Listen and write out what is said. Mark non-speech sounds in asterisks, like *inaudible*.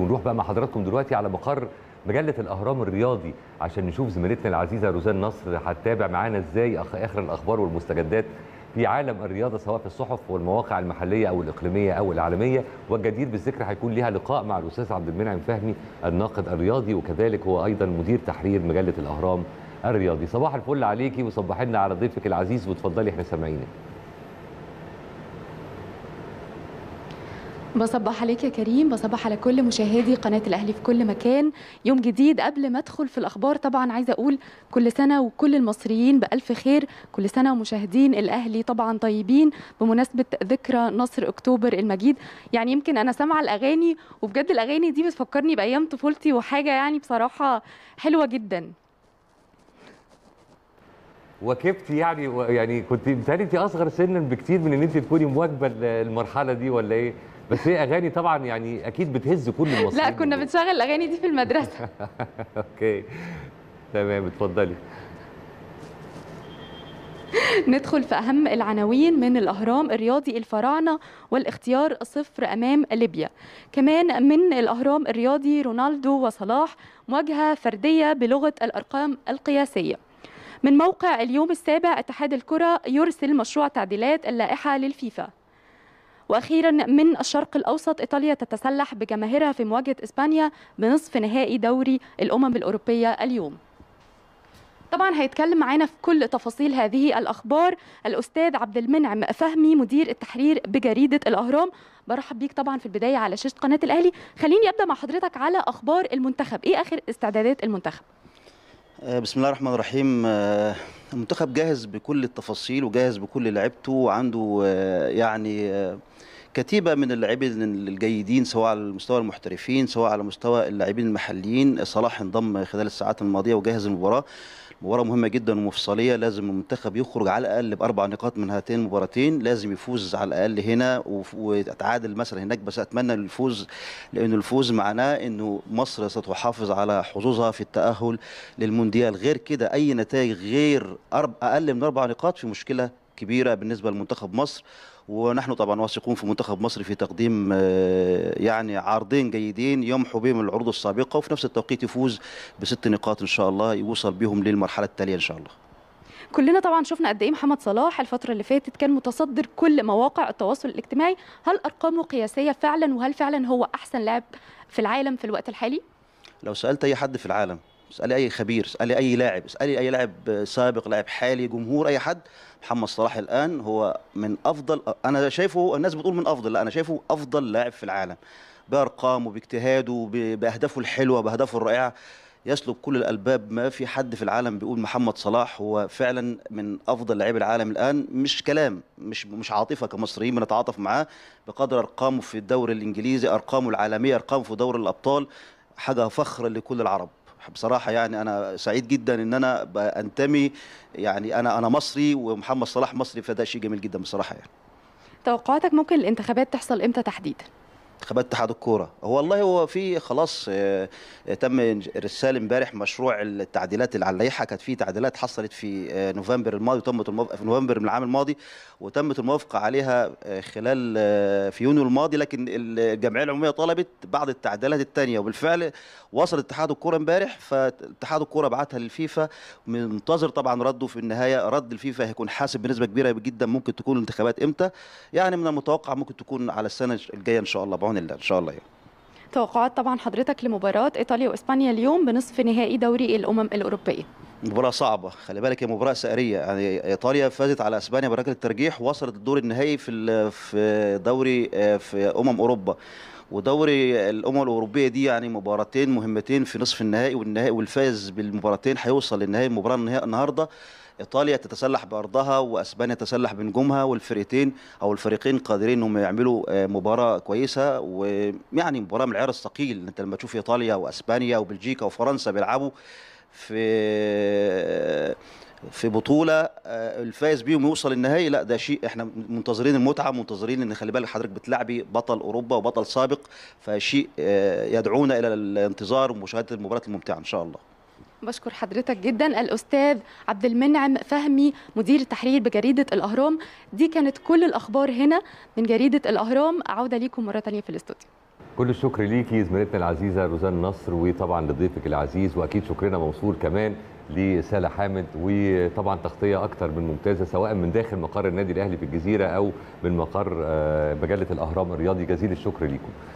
ونروح بقى مع حضراتكم دلوقتي على مقر مجله الاهرام الرياضي عشان نشوف زميلتنا العزيزه روزان نصر هتتابع معانا ازاي اخر الاخبار والمستجدات في عالم الرياضه سواء في الصحف والمواقع المحليه او الاقليميه او العالميه والجدير بالذكر هيكون ليها لقاء مع الاستاذ عبد المنعم فهمي الناقد الرياضي وكذلك هو ايضا مدير تحرير مجله الاهرام الرياضي صباح الفل عليكي وصبح لنا على ضيفك العزيز وتفضلي احنا سامعينك بصبح عليك يا كريم بصبح على كل مشاهدي قناة الأهلي في كل مكان يوم جديد قبل ما أدخل في الأخبار طبعا عايزة أقول كل سنة وكل المصريين بألف خير كل سنة ومشاهدين الأهلي طبعا طيبين بمناسبة ذكرى نصر أكتوبر المجيد يعني يمكن أنا سامعة الأغاني وبجد الأغاني دي بتفكرني بأيام طفولتي وحاجة يعني بصراحة حلوة جدا وكبت يعني يعني كنت انت اصغر سنا بكتير من ان انت تكوني مواكبه المرحله دي ولا ايه؟ بس هي اغاني طبعا يعني اكيد بتهز كل المصريين لا كنا بنشغل الاغاني دي في المدرسه *laughs* اوكي تمام اتفضلي ندخل في أهم العناوين من الأهرام الرياضي الفراعنة والاختيار صفر أمام ليبيا كمان من الأهرام الرياضي رونالدو وصلاح مواجهة فردية بلغة الأرقام القياسية من موقع اليوم السابع اتحاد الكرة يرسل مشروع تعديلات اللائحة للفيفا واخيرا من الشرق الاوسط ايطاليا تتسلح بجماهيرها في مواجهه اسبانيا بنصف نهائي دوري الامم الاوروبيه اليوم طبعا هيتكلم معانا في كل تفاصيل هذه الاخبار الاستاذ عبد المنعم فهمي مدير التحرير بجريده الاهرام برحب بيك طبعا في البدايه على شاشه قناه الاهلي خليني ابدا مع حضرتك على اخبار المنتخب ايه اخر استعدادات المنتخب آه، بسم الله الرحمن الرحيم آه، المنتخب جاهز بكل التفاصيل وجاهز بكل لعيبته وعنده آه، يعني كتيبه من اللاعبين الجيدين سواء على مستوى المحترفين سواء على مستوى اللاعبين المحليين صلاح انضم خلال الساعات الماضيه وجهز المباراه مباراه مهمه جدا ومفصليه لازم المنتخب يخرج على الاقل باربع نقاط من هاتين المباراتين لازم يفوز على الاقل هنا ويتعادل مثلا هناك بس اتمنى الفوز لأن الفوز معناه انه مصر ستحافظ على حظوظها في التاهل للمونديال غير كده اي نتائج غير اقل من اربع نقاط في مشكله كبيره بالنسبه لمنتخب مصر ونحن طبعا واثقون في منتخب مصر في تقديم آه، يعني عرضين جيدين يمحو بهم العروض السابقه وفي نفس التوقيت يفوز بست نقاط ان شاء الله يوصل بهم للمرحله التاليه ان شاء الله كلنا طبعا شفنا قد ايه محمد صلاح الفتره اللي فاتت كان متصدر كل مواقع التواصل الاجتماعي هل ارقامه قياسيه فعلا وهل فعلا هو احسن لاعب في العالم في الوقت الحالي لو سالت اي حد في العالم اسالي اي خبير اسالي اي لاعب اسالي اي لاعب سابق لاعب حالي جمهور اي حد محمد صلاح الان هو من افضل انا شايفه الناس بتقول من افضل لا انا شايفه افضل لاعب في العالم بارقامه باجتهاده باهدافه الحلوه باهدافه الرائعه يسلب كل الالباب ما في حد في العالم بيقول محمد صلاح هو فعلا من افضل لاعبي العالم الان مش كلام مش مش عاطفه كمصريين بنتعاطف معاه بقدر ارقامه في الدوري الانجليزي ارقامه العالميه ارقامه في دوري الابطال حاجه فخر لكل العرب بصراحه يعني انا سعيد جدا ان انا بنتمي يعني انا انا مصري ومحمد صلاح مصري فده شيء جميل جدا بصراحه يعني توقعاتك ممكن الانتخابات تحصل امتى تحديدا انتخابات اتحاد الكوره هو والله هو في خلاص آه، آه، تم ارسال امبارح مشروع التعديلات اللي على اللائحه كانت في تعديلات حصلت في آه، نوفمبر الماضي تمت الموافقه في نوفمبر من العام الماضي وتمت الموافقه عليها خلال في يونيو الماضي لكن الجمعيه العموميه طلبت بعض التعديلات الثانيه وبالفعل وصل اتحاد الكوره امبارح فاتحاد الكوره بعتها للفيفا منتظر طبعا رده في النهايه رد الفيفا هيكون حاسب بنسبه كبيره جدا ممكن تكون الانتخابات امتى يعني من المتوقع ممكن تكون على السنه الجايه ان شاء الله عون الله ان شاء الله يعني. توقعات طبعا حضرتك لمباراه ايطاليا واسبانيا اليوم بنصف نهائي دوري الامم الاوروبيه مباراة صعبة خلي بالك هي مباراة سائرية، يعني ايطاليا فازت على اسبانيا بركلة الترجيح وصلت الدور النهائي في في دوري في امم اوروبا ودوري الامم الاوروبيه دي يعني مباراتين مهمتين في نصف النهائي والنهائي والفائز بالمباراتين هيوصل للنهائي المباراه النهارده ايطاليا تتسلح بارضها واسبانيا تتسلح بنجومها والفرقتين او الفريقين قادرين انهم يعملوا آه، مباراه كويسه ويعني مباراه من العيار الثقيل انت لما تشوف ايطاليا واسبانيا وبلجيكا وفرنسا بيلعبوا في آه، في بطوله آه، الفايز بيهم يوصل النهائي لا ده شيء احنا منتظرين المتعه منتظرين ان خلي بالك حضرتك بتلعبي بطل اوروبا وبطل سابق فشيء يدعونا الى الانتظار ومشاهده المباراه الممتعه ان شاء الله بشكر حضرتك جدا الاستاذ عبد المنعم فهمي مدير التحرير بجريده الاهرام دي كانت كل الاخبار هنا من جريده الاهرام عوده ليكم مره ثانيه في الاستوديو كل الشكر ليكي زميلتنا العزيزه روزان نصر وطبعا لضيفك العزيز واكيد شكرنا موصول كمان لسالة حامد وطبعا تغطية أكثر من ممتازة سواء من داخل مقر النادي الأهلي في الجزيرة أو من مقر آه، مجلة الأهرام الرياضي جزيل الشكر لكم